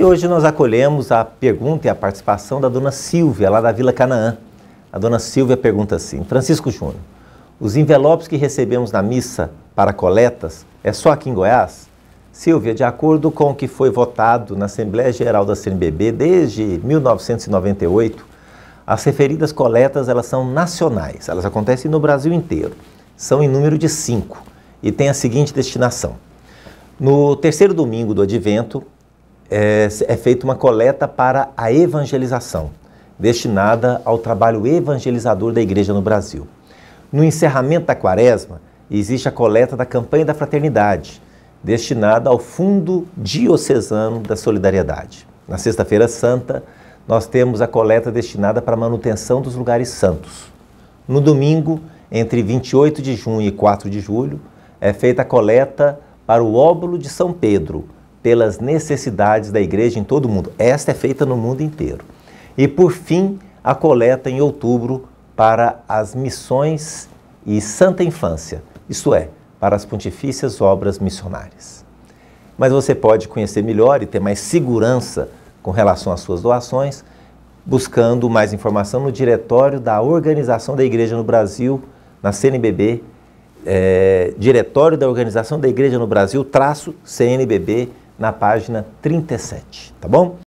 E hoje nós acolhemos a pergunta e a participação da dona Silvia, lá da Vila Canaã. A dona Silvia pergunta assim: Francisco Júnior, os envelopes que recebemos na missa para coletas é só aqui em Goiás? Silvia, de acordo com o que foi votado na Assembleia Geral da CNBB desde 1998, as referidas coletas elas são nacionais, elas acontecem no Brasil inteiro. São em número de cinco e têm a seguinte destinação. No terceiro domingo do advento, é, é feita uma coleta para a evangelização, destinada ao trabalho evangelizador da igreja no Brasil. No encerramento da quaresma, existe a coleta da campanha da fraternidade, destinada ao Fundo Diocesano da Solidariedade. Na Sexta-feira Santa, nós temos a coleta destinada para a manutenção dos lugares santos. No domingo, entre 28 de junho e 4 de julho, é feita a coleta para o óbolo de São Pedro, pelas necessidades da igreja em todo o mundo. Esta é feita no mundo inteiro. E por fim, a coleta em outubro para as missões e santa infância, isto é, para as pontifícias obras missionárias. Mas você pode conhecer melhor e ter mais segurança com relação às suas doações, buscando mais informação no diretório da Organização da Igreja no Brasil, na CNBB, é, eh, diretório da Organização da Igreja no Brasil, traço CNBB na página 37, tá bom?